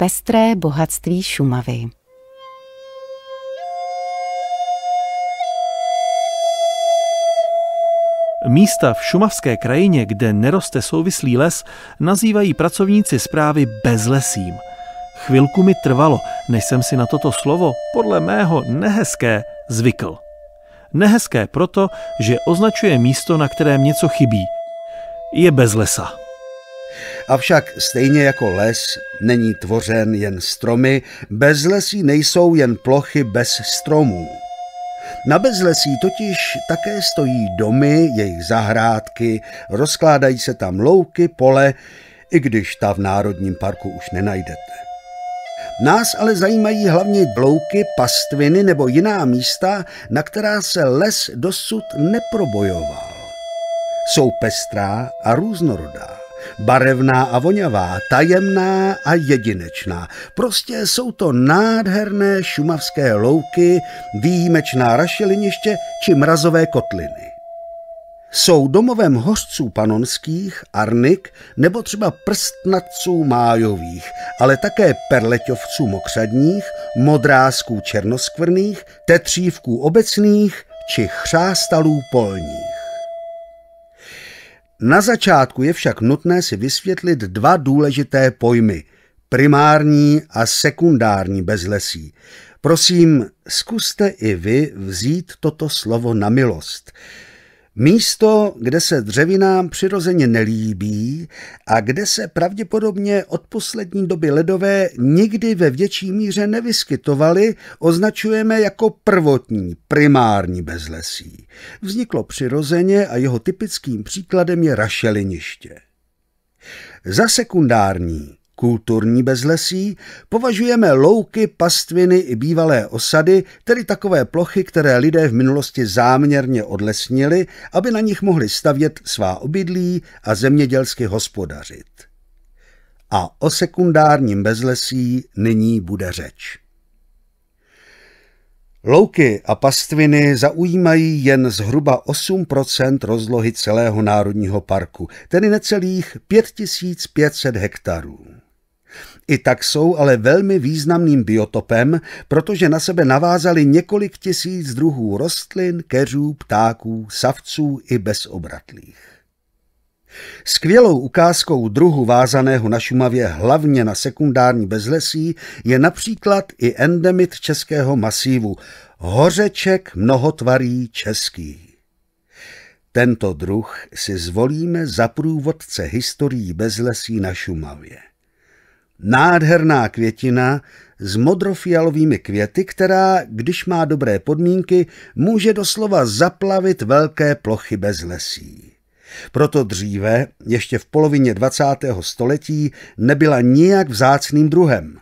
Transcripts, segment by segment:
Pestré bohatství Šumavy. Místa v šumavské krajině, kde neroste souvislý les, nazývají pracovníci zprávy bezlesím. Chvilku mi trvalo, než jsem si na toto slovo, podle mého nehezké, zvykl. Nehezké proto, že označuje místo, na kterém něco chybí. Je bez lesa. Avšak stejně jako les není tvořen jen stromy, Bez lesí nejsou jen plochy bez stromů. Na bezlesí totiž také stojí domy, jejich zahrádky, rozkládají se tam louky, pole, i když ta v Národním parku už nenajdete. Nás ale zajímají hlavně blouky, pastviny nebo jiná místa, na která se les dosud neprobojoval. Jsou pestrá a různorodá. Barevná a voňavá, tajemná a jedinečná. Prostě jsou to nádherné šumavské louky, výjimečná rašeliniště či mrazové kotliny. Jsou domovem hořců panonských, arnik nebo třeba prstnatců májových, ale také perleťovců mokřadních, modrázků černoskvrných, tetřívků obecných či chřástalů polních. Na začátku je však nutné si vysvětlit dva důležité pojmy primární a sekundární bezlesí. Prosím, zkuste i vy vzít toto slovo na milost. Místo, kde se dřevinám přirozeně nelíbí a kde se pravděpodobně od poslední doby ledové nikdy ve větší míře nevyskytovaly, označujeme jako prvotní, primární bezlesí. Vzniklo přirozeně a jeho typickým příkladem je rašeliniště. Za sekundární kulturní bezlesí, považujeme louky, pastviny i bývalé osady, tedy takové plochy, které lidé v minulosti záměrně odlesnili, aby na nich mohli stavět svá obydlí a zemědělsky hospodařit. A o sekundárním bezlesí nyní bude řeč. Louky a pastviny zaujímají jen zhruba 8 rozlohy celého národního parku, tedy necelých 5500 hektarů. I tak jsou ale velmi významným biotopem, protože na sebe navázali několik tisíc druhů rostlin, keřů, ptáků, savců i bezobratlých. Skvělou ukázkou druhu vázaného na Šumavě hlavně na sekundární bezlesí je například i endemit českého masívu, hořeček mnohotvarý český. Tento druh si zvolíme za průvodce historií bezlesí na Šumavě. Nádherná květina s modrofialovými květy, která, když má dobré podmínky, může doslova zaplavit velké plochy bez lesí. Proto dříve, ještě v polovině 20. století, nebyla nijak vzácným druhem.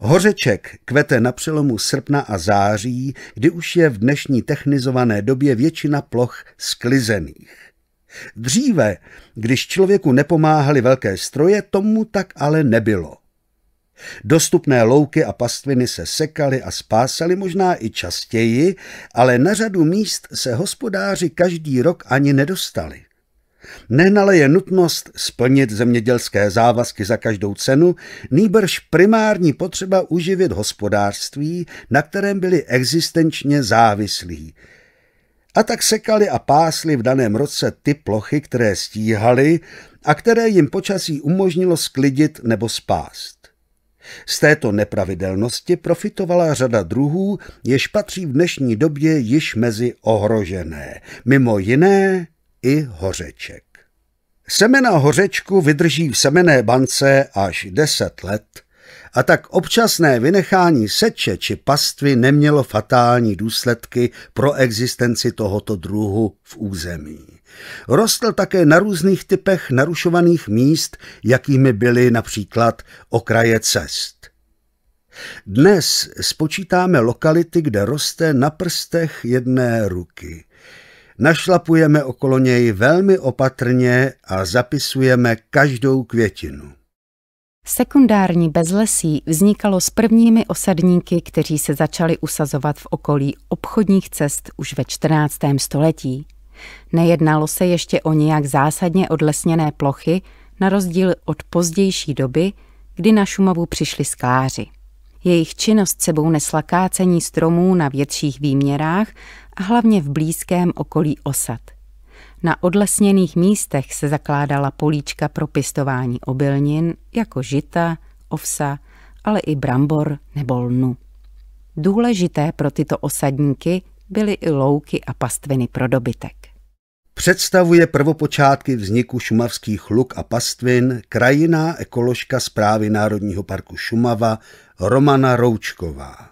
Hořeček kvete na přelomu srpna a září, kdy už je v dnešní technizované době většina ploch sklizených. Dříve, když člověku nepomáhali velké stroje, tomu tak ale nebylo. Dostupné louky a pastviny se sekaly a spásaly možná i častěji, ale na řadu míst se hospodáři každý rok ani nedostali. Nehnala je nutnost splnit zemědělské závazky za každou cenu, nýbrž primární potřeba uživit hospodářství, na kterém byli existenčně závislí, a tak sekali a pásli v daném roce ty plochy, které stíhali a které jim počasí umožnilo sklidit nebo spást. Z této nepravidelnosti profitovala řada druhů, jež patří v dnešní době již mezi ohrožené, mimo jiné i hořeček. Semena hořečku vydrží v semené bance až 10 let – a tak občasné vynechání seče či pastvy nemělo fatální důsledky pro existenci tohoto druhu v území. Rostl také na různých typech narušovaných míst, jakými byly například okraje cest. Dnes spočítáme lokality, kde roste na prstech jedné ruky. Našlapujeme okolo něj velmi opatrně a zapisujeme každou květinu. Sekundární bezlesí vznikalo s prvními osadníky, kteří se začali usazovat v okolí obchodních cest už ve 14. století. Nejednalo se ještě o nějak zásadně odlesněné plochy, na rozdíl od pozdější doby, kdy na Šumavu přišli skláři. Jejich činnost sebou nesla kácení stromů na větších výměrách a hlavně v blízkém okolí osad – na odlesněných místech se zakládala políčka pro pěstování obilnin, jako žita, ovsa, ale i brambor nebo lnu. Důležité pro tyto osadníky byly i louky a pastviny pro dobytek. Představuje prvopočátky vzniku šumavských luk a pastvin krajiná ekoložka zprávy Národního parku Šumava Romana Roučková.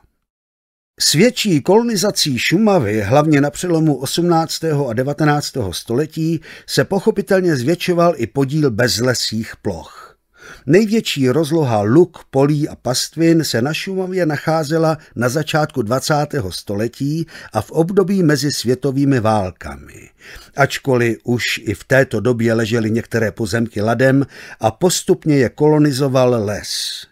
S větší kolonizací Šumavy, hlavně na přelomu 18. a 19. století, se pochopitelně zvětšoval i podíl bezlesých ploch. Největší rozloha luk, polí a pastvin se na Šumavě nacházela na začátku 20. století a v období mezi světovými válkami. Ačkoliv už i v této době ležely některé pozemky ladem a postupně je kolonizoval les.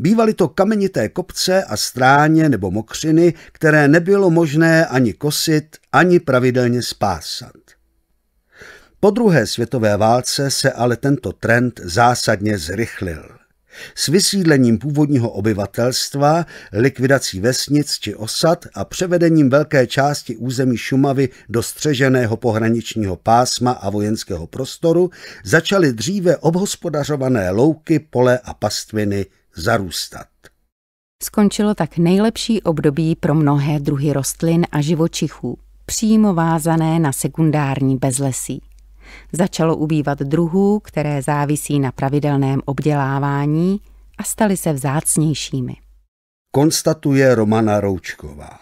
Bývaly to kamenité kopce a stráně nebo mokřiny, které nebylo možné ani kosit, ani pravidelně spásat. Po druhé světové válce se ale tento trend zásadně zrychlil. S vysídlením původního obyvatelstva, likvidací vesnic či osad a převedením velké části území Šumavy do střeženého pohraničního pásma a vojenského prostoru začaly dříve obhospodařované louky, pole a pastviny zarůstat. Skončilo tak nejlepší období pro mnohé druhy rostlin a živočichů, přímo vázané na sekundární bezlesí. Začalo ubývat druhů, které závisí na pravidelném obdělávání a staly se vzácnějšími. Konstatuje Romana Roučková.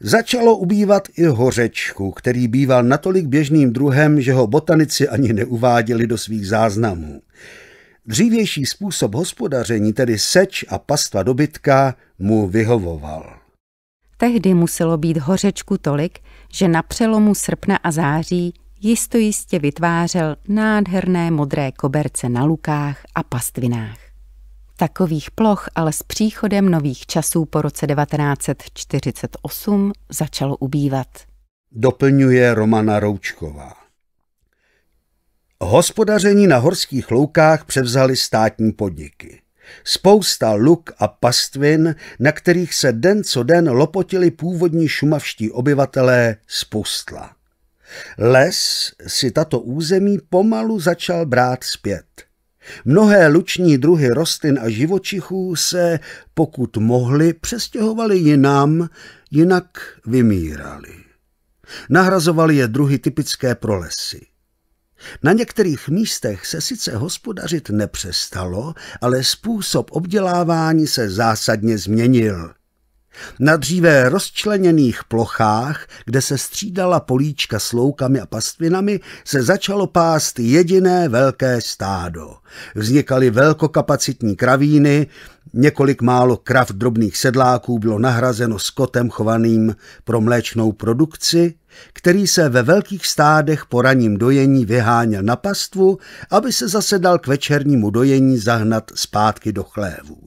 Začalo ubývat i hořečku, který býval natolik běžným druhem, že ho botanici ani neuváděli do svých záznamů. Dřívější způsob hospodaření, tedy seč a pastva dobytka, mu vyhovoval. Tehdy muselo být hořečku tolik, že na přelomu srpna a září jistojistě vytvářel nádherné modré koberce na lukách a pastvinách. Takových ploch ale s příchodem nových časů po roce 1948 začalo ubývat. Doplňuje Romana Roučková. Hospodaření na horských loukách převzaly státní podniky. Spousta luk a pastvin, na kterých se den co den lopotili původní šumavští obyvatelé, spustla. Les si tato území pomalu začal brát zpět. Mnohé luční druhy rostlin a živočichů se, pokud mohli, přestěhovali jinam, jinak vymírali. Nahrazovali je druhy typické pro lesy. Na některých místech se sice hospodařit nepřestalo, ale způsob obdělávání se zásadně změnil. Na dříve rozčleněných plochách, kde se střídala políčka s loukami a pastvinami, se začalo pást jediné velké stádo. Vznikaly velkokapacitní kravíny, Několik málo krav drobných sedláků bylo nahrazeno skotem chovaným pro mléčnou produkci, který se ve velkých stádech po raním dojení vyháněl na pastvu, aby se zasedal k večernímu dojení zahnat zpátky do chlévů.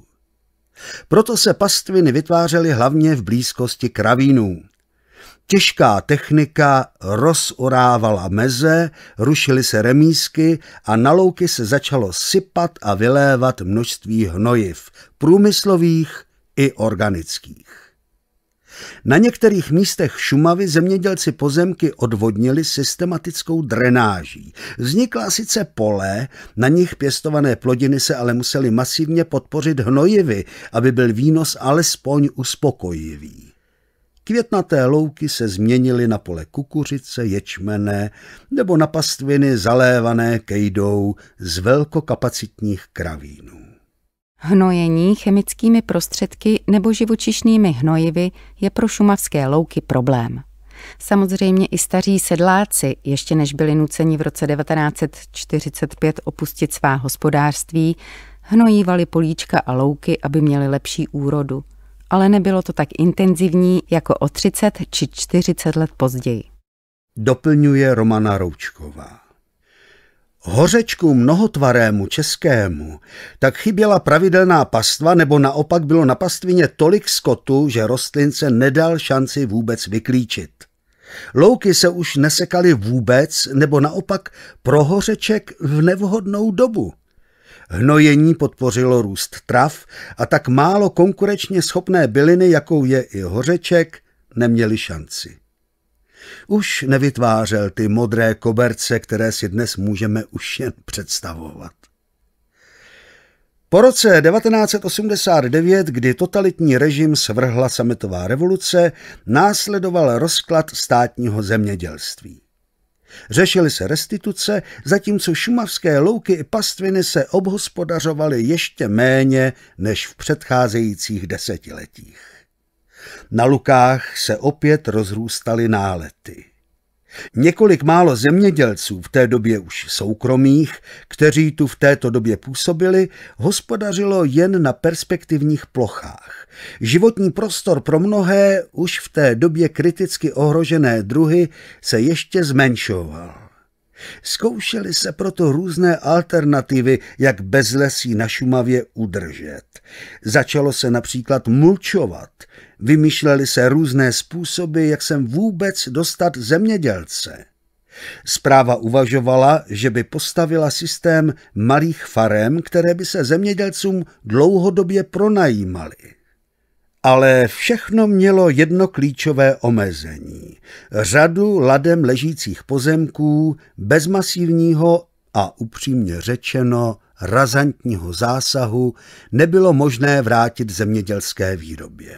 Proto se pastviny vytvářely hlavně v blízkosti kravínů. Těžká technika rozorávala meze, rušily se remísky a na louky se začalo sypat a vylévat množství hnojiv, průmyslových i organických. Na některých místech Šumavy zemědělci pozemky odvodnili systematickou drenáží. Vznikla sice pole, na nich pěstované plodiny se ale musely masivně podpořit hnojivy, aby byl výnos alespoň uspokojivý. Květnaté louky se změnily na pole kukuřice, ječmené nebo na pastviny zalévané kejdou z velkokapacitních kravínů. Hnojení chemickými prostředky nebo živočišnými hnojivy je pro šumavské louky problém. Samozřejmě i staří sedláci, ještě než byli nuceni v roce 1945 opustit svá hospodářství, hnojívali políčka a louky, aby měli lepší úrodu – ale nebylo to tak intenzivní jako o 30 či 40 let později. Doplňuje Romana Roučková. Hořečku mnohotvarému českému tak chyběla pravidelná pastva, nebo naopak bylo na pastvině tolik skotu, že rostlince nedal šanci vůbec vyklíčit. Louky se už nesekaly vůbec, nebo naopak pro hořeček v nevhodnou dobu. Hnojení podpořilo růst trav a tak málo konkurečně schopné byliny, jakou je i hořeček, neměly šanci. Už nevytvářel ty modré koberce, které si dnes můžeme už jen představovat. Po roce 1989, kdy totalitní režim svrhla sametová revoluce, následoval rozklad státního zemědělství. Řešily se restituce, zatímco šumavské louky i pastviny se obhospodařovaly ještě méně než v předcházejících desetiletích. Na lukách se opět rozrůstaly nálety. Několik málo zemědělců, v té době už soukromých, kteří tu v této době působili, hospodařilo jen na perspektivních plochách. Životní prostor pro mnohé, už v té době kriticky ohrožené druhy, se ještě zmenšoval. Zkoušely se proto různé alternativy, jak bezlesí na Šumavě udržet. Začalo se například mulčovat, vymýšleli se různé způsoby, jak sem vůbec dostat zemědělce. Zpráva uvažovala, že by postavila systém malých farem, které by se zemědělcům dlouhodobě pronajímaly. Ale všechno mělo jedno klíčové omezení. Řadu ladem ležících pozemků bez masivního a upřímně řečeno razantního zásahu nebylo možné vrátit zemědělské výrobě.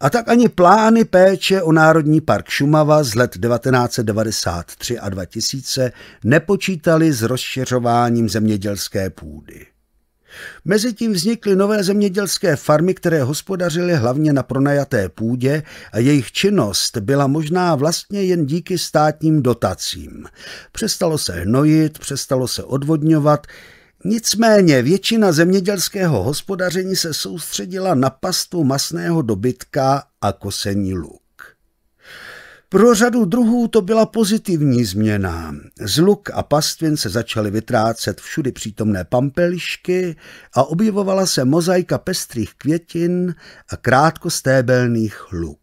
A tak ani plány péče o Národní park Šumava z let 1993 a 2000 nepočítali s rozšiřováním zemědělské půdy. Mezitím vznikly nové zemědělské farmy, které hospodařily hlavně na pronajaté půdě a jejich činnost byla možná vlastně jen díky státním dotacím. Přestalo se hnojit, přestalo se odvodňovat, Nicméně většina zemědělského hospodaření se soustředila na pastu masného dobytka a kosení luk. Pro řadu druhů to byla pozitivní změna. Z luk a pastvin se začaly vytrácet všudy přítomné pampelišky a objevovala se mozaika pestrých květin a krátkostébelných luk.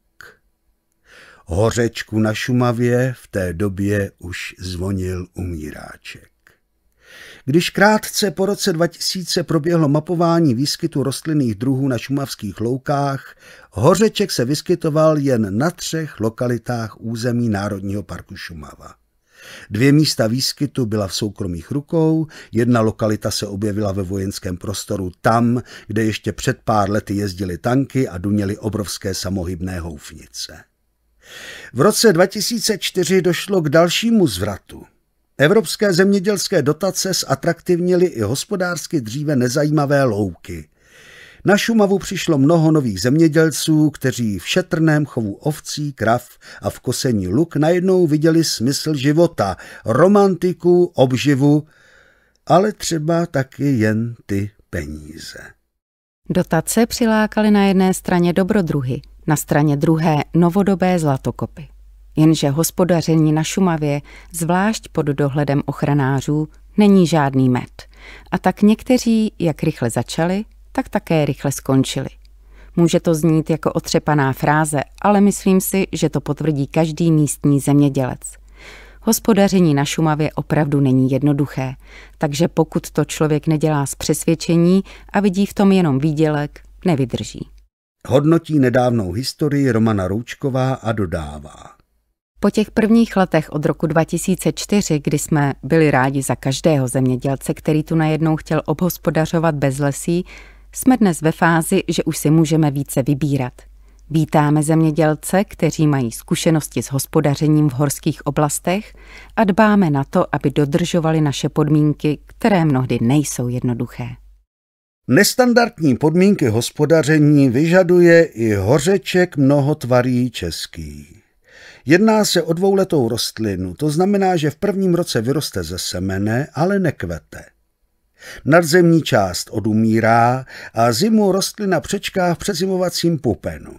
Hořečku na Šumavě v té době už zvonil umíráček. Když krátce po roce 2000 proběhlo mapování výskytu rostlinných druhů na šumavských loukách, hořeček se vyskytoval jen na třech lokalitách území Národního parku Šumava. Dvě místa výskytu byla v soukromých rukou, jedna lokalita se objevila ve vojenském prostoru tam, kde ještě před pár lety jezdili tanky a duněly obrovské samohybné houfnice. V roce 2004 došlo k dalšímu zvratu. Evropské zemědělské dotace zatraktivnily i hospodářsky dříve nezajímavé louky. Na Šumavu přišlo mnoho nových zemědělců, kteří v šetrném chovu ovcí, krav a v kosení luk najednou viděli smysl života, romantiku, obživu, ale třeba taky jen ty peníze. Dotace přilákaly na jedné straně dobrodruhy, na straně druhé novodobé zlatokopy. Jenže hospodaření na Šumavě, zvlášť pod dohledem ochranářů, není žádný med. A tak někteří, jak rychle začali, tak také rychle skončili. Může to znít jako otřepaná fráze, ale myslím si, že to potvrdí každý místní zemědělec. Hospodaření na Šumavě opravdu není jednoduché, takže pokud to člověk nedělá z přesvědčení a vidí v tom jenom výdělek, nevydrží. Hodnotí nedávnou historii Romana Roučková a dodává. Po těch prvních letech od roku 2004, kdy jsme byli rádi za každého zemědělce, který tu najednou chtěl obhospodařovat bez lesí, jsme dnes ve fázi, že už si můžeme více vybírat. Vítáme zemědělce, kteří mají zkušenosti s hospodařením v horských oblastech a dbáme na to, aby dodržovali naše podmínky, které mnohdy nejsou jednoduché. Nestandardní podmínky hospodaření vyžaduje i hořeček mnohotvarý český. Jedná se o dvouletou rostlinu, to znamená, že v prvním roce vyroste ze semene, ale nekvete. Nadzemní část odumírá a zimu rostlina přečká v přezimovacím pupenu.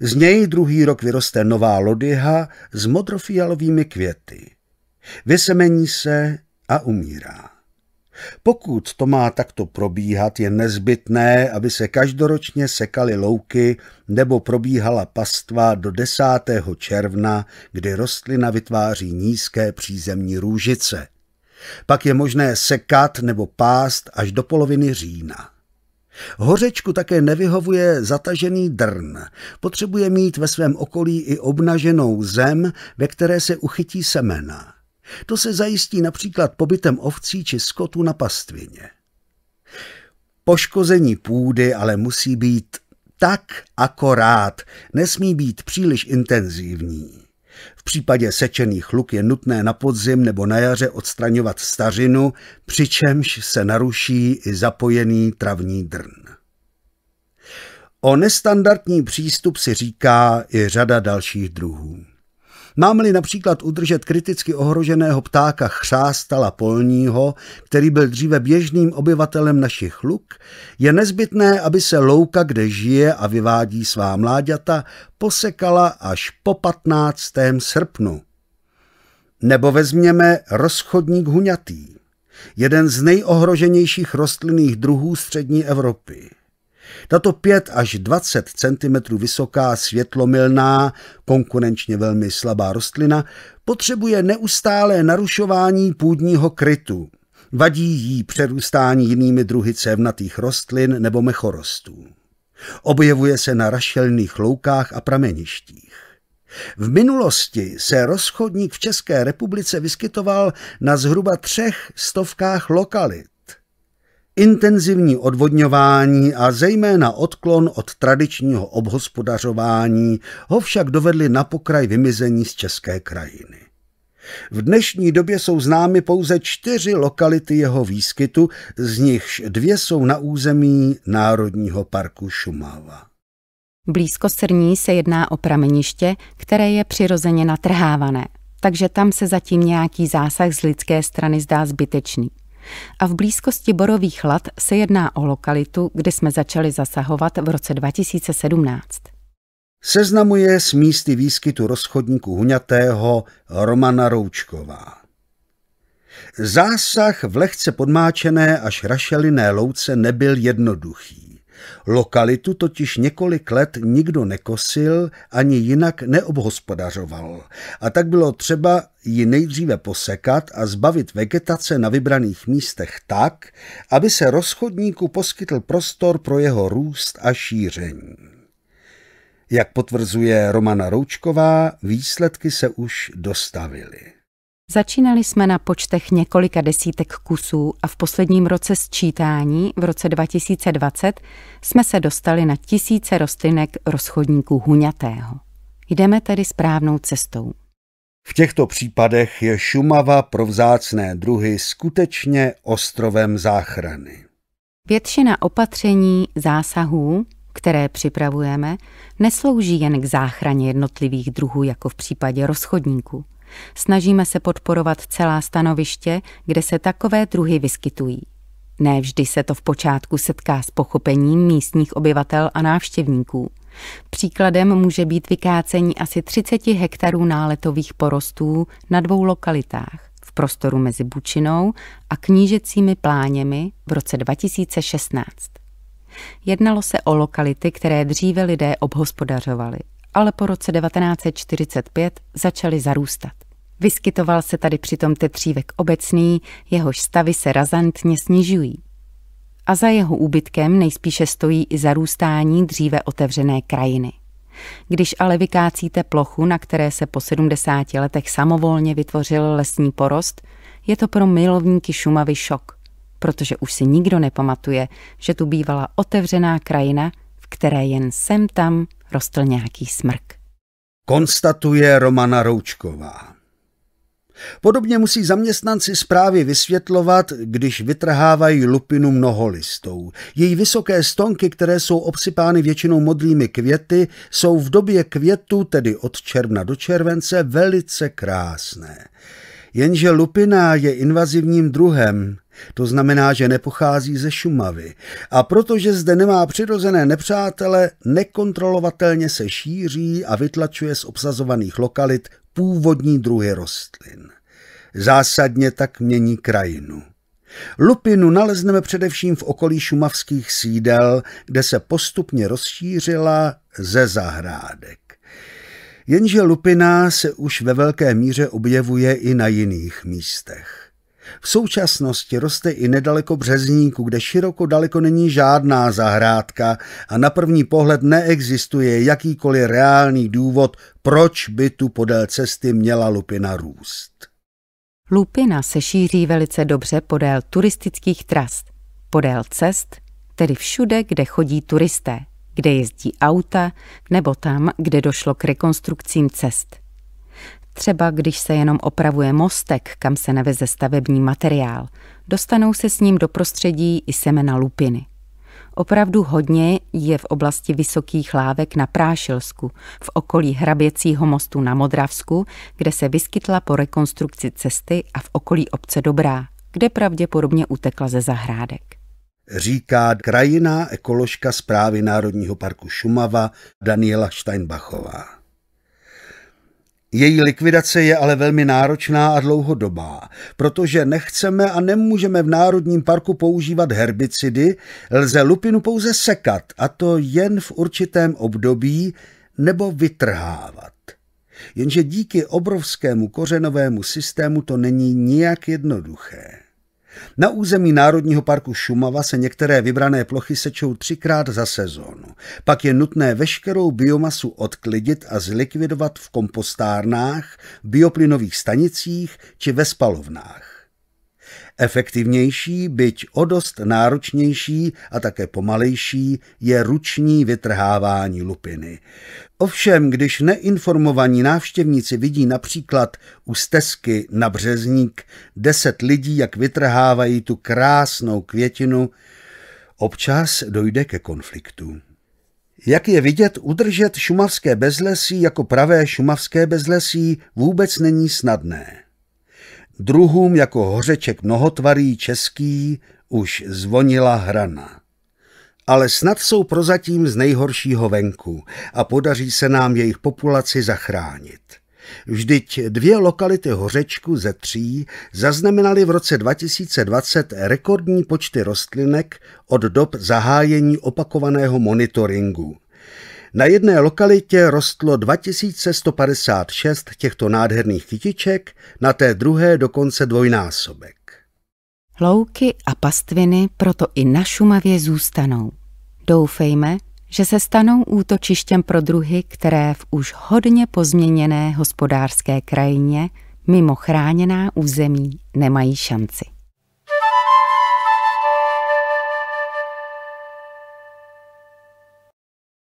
Z něj druhý rok vyroste nová lodyha s modrofialovými květy. Vysemení se a umírá. Pokud to má takto probíhat, je nezbytné, aby se každoročně sekaly louky nebo probíhala pastva do 10. června, kdy rostlina vytváří nízké přízemní růžice. Pak je možné sekat nebo pást až do poloviny října. Hořečku také nevyhovuje zatažený drn. Potřebuje mít ve svém okolí i obnaženou zem, ve které se uchytí semena. To se zajistí například pobytem ovcí či skotu na pastvině. Poškození půdy ale musí být tak akorát, nesmí být příliš intenzivní. V případě sečených luk je nutné na podzim nebo na jaře odstraňovat stařinu, přičemž se naruší i zapojený travní drn. O nestandardní přístup si říká i řada dalších druhů. Mám-li například udržet kriticky ohroženého ptáka chřástala polního, který byl dříve běžným obyvatelem našich luk, je nezbytné, aby se louka, kde žije a vyvádí svá mláďata, posekala až po 15. srpnu. Nebo vezměme rozchodník huňatý, jeden z nejohroženějších rostlinných druhů střední Evropy. Tato 5 až 20 cm vysoká světlomilná, konkurenčně velmi slabá rostlina potřebuje neustálé narušování půdního krytu. Vadí jí přerůstání jinými druhy cévnatých rostlin nebo mechorostů. Objevuje se na rašelných loukách a prameništích. V minulosti se rozchodník v České republice vyskytoval na zhruba třech stovkách lokalit intenzivní odvodňování a zejména odklon od tradičního obhospodařování ho však dovedly na pokraj vymizení z české krajiny. V dnešní době jsou známy pouze čtyři lokality jeho výskytu, z nichž dvě jsou na území Národního parku Šumava. Blízko Srní se jedná o prameniště, které je přirozeně natrhávané, takže tam se zatím nějaký zásah z lidské strany zdá zbytečný a v blízkosti Borových lat se jedná o lokalitu, kde jsme začali zasahovat v roce 2017. Seznamuje s místy výskytu rozchodníku huňatého Romana Roučková. Zásah v lehce podmáčené až rašeliné louce nebyl jednoduchý. Lokalitu totiž několik let nikdo nekosil ani jinak neobhospodařoval a tak bylo třeba ji nejdříve posekat a zbavit vegetace na vybraných místech tak, aby se rozchodníku poskytl prostor pro jeho růst a šíření. Jak potvrzuje Romana Roučková, výsledky se už dostavily. Začínali jsme na počtech několika desítek kusů a v posledním roce sčítání, v roce 2020, jsme se dostali na tisíce rostlinek rozchodníků huňatého. Jdeme tedy správnou cestou. V těchto případech je Šumava pro vzácné druhy skutečně ostrovem záchrany. Většina opatření, zásahů, které připravujeme, neslouží jen k záchraně jednotlivých druhů jako v případě rozchodníků – Snažíme se podporovat celá stanoviště, kde se takové druhy vyskytují. Ne vždy se to v počátku setká s pochopením místních obyvatel a návštěvníků. Příkladem může být vykácení asi 30 hektarů náletových porostů na dvou lokalitách v prostoru mezi Bučinou a knížecími pláněmi v roce 2016. Jednalo se o lokality, které dříve lidé obhospodařovali ale po roce 1945 začaly zarůstat. Vyskytoval se tady přitom tetřívek obecný, jehož stavy se razantně snižují. A za jeho úbytkem nejspíše stojí i zarůstání dříve otevřené krajiny. Když ale vykácíte plochu, na které se po 70 letech samovolně vytvořil lesní porost, je to pro milovníky Šumavy šok, protože už si nikdo nepamatuje, že tu bývala otevřená krajina, v které jen sem tam rostl nějaký smrk. Konstatuje Romana Roučková. Podobně musí zaměstnanci zprávy vysvětlovat, když vytrhávají lupinu mnoholistou. Její vysoké stonky, které jsou obsypány většinou modlými květy, jsou v době květu, tedy od června do července, velice krásné. Jenže lupina je invazivním druhem, to znamená, že nepochází ze Šumavy. A protože zde nemá přirozené nepřátele, nekontrolovatelně se šíří a vytlačuje z obsazovaných lokalit původní druhy rostlin. Zásadně tak mění krajinu. Lupinu nalezneme především v okolí šumavských sídel, kde se postupně rozšířila ze zahrádek. Jenže lupina se už ve velké míře objevuje i na jiných místech. V současnosti roste i nedaleko Březníku, kde široko daleko není žádná zahrádka a na první pohled neexistuje jakýkoliv reálný důvod, proč by tu podél cesty měla lupina růst. Lupina se šíří velice dobře podél turistických tras, podél cest, tedy všude, kde chodí turisté, kde jezdí auta nebo tam, kde došlo k rekonstrukcím cest. Třeba když se jenom opravuje mostek, kam se neveze stavební materiál, dostanou se s ním do prostředí i semena lupiny. Opravdu hodně je v oblasti vysokých lávek na Prášilsku, v okolí hraběcího mostu na Modravsku, kde se vyskytla po rekonstrukci cesty a v okolí obce Dobrá, kde pravděpodobně utekla ze zahrádek. Říká krajina ekoložka zprávy Národního parku Šumava Daniela Steinbachová. Její likvidace je ale velmi náročná a dlouhodobá, protože nechceme a nemůžeme v Národním parku používat herbicidy, lze lupinu pouze sekat, a to jen v určitém období, nebo vytrhávat. Jenže díky obrovskému kořenovému systému to není nijak jednoduché. Na území Národního parku Šumava se některé vybrané plochy sečou třikrát za sezónu. Pak je nutné veškerou biomasu odklidit a zlikvidovat v kompostárnách, bioplynových stanicích či ve spalovnách. Efektivnější, byť o dost náročnější a také pomalejší, je ruční vytrhávání lupiny. Ovšem, když neinformovaní návštěvníci vidí například u stezky na březník deset lidí, jak vytrhávají tu krásnou květinu, občas dojde ke konfliktu. Jak je vidět, udržet šumavské bezlesí jako pravé šumavské bezlesí vůbec není snadné druhům jako hořeček mnohotvarý český už zvonila hrana. Ale snad jsou prozatím z nejhoršího venku a podaří se nám jejich populaci zachránit. Vždyť dvě lokality hořečku ze tří zaznamenaly v roce 2020 rekordní počty rostlinek od dob zahájení opakovaného monitoringu – na jedné lokalitě rostlo 2156 těchto nádherných kytiček, na té druhé dokonce dvojnásobek. Louky a pastviny proto i na Šumavě zůstanou. Doufejme, že se stanou útočištěm pro druhy, které v už hodně pozměněné hospodářské krajině mimo chráněná území nemají šanci.